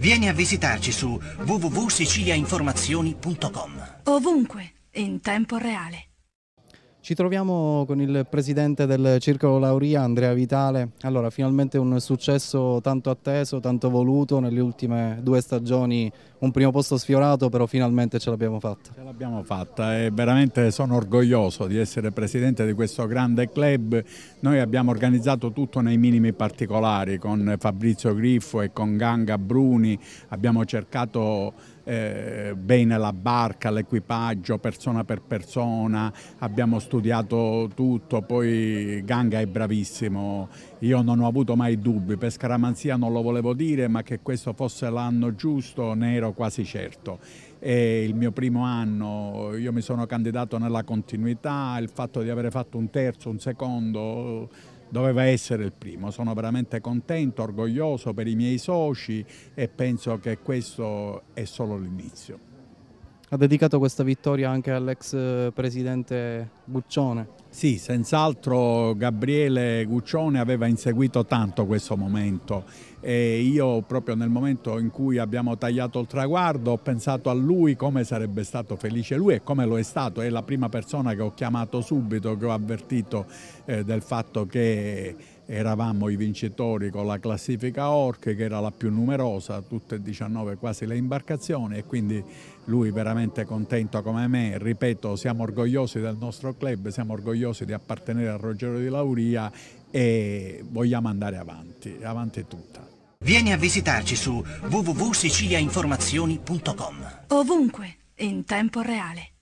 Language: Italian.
Vieni a visitarci su www.siciliainformazioni.com. Ovunque, in tempo reale. Ci troviamo con il presidente del Circolo Lauria, Andrea Vitale. Allora, finalmente un successo tanto atteso, tanto voluto. Nelle ultime due stagioni un primo posto sfiorato, però finalmente ce l'abbiamo fatta. Ce l'abbiamo fatta e veramente sono orgoglioso di essere presidente di questo grande club. Noi abbiamo organizzato tutto nei minimi particolari con Fabrizio Griffo e con Ganga Bruni. Abbiamo cercato eh, bene la barca, l'equipaggio, persona per persona. Abbiamo studiato studiato tutto, poi Ganga è bravissimo, io non ho avuto mai dubbi, per scaramanzia non lo volevo dire, ma che questo fosse l'anno giusto ne ero quasi certo. E il mio primo anno io mi sono candidato nella continuità, il fatto di avere fatto un terzo, un secondo doveva essere il primo. Sono veramente contento, orgoglioso per i miei soci e penso che questo è solo l'inizio ha dedicato questa vittoria anche all'ex eh, presidente Buccione. Sì, senz'altro Gabriele Guccione aveva inseguito tanto questo momento e io proprio nel momento in cui abbiamo tagliato il traguardo ho pensato a lui come sarebbe stato felice lui e come lo è stato, è la prima persona che ho chiamato subito, che ho avvertito eh, del fatto che eravamo i vincitori con la classifica Orc che era la più numerosa, tutte 19 quasi le imbarcazioni e quindi lui veramente contento come me, ripeto siamo orgogliosi del nostro club, siamo orgogliosi orgogliosi di appartenere a Ruggero di Lauria e vogliamo andare avanti, avanti tutta. Vieni a visitarci su www.siciliainformazioni.com. Ovunque, in tempo reale.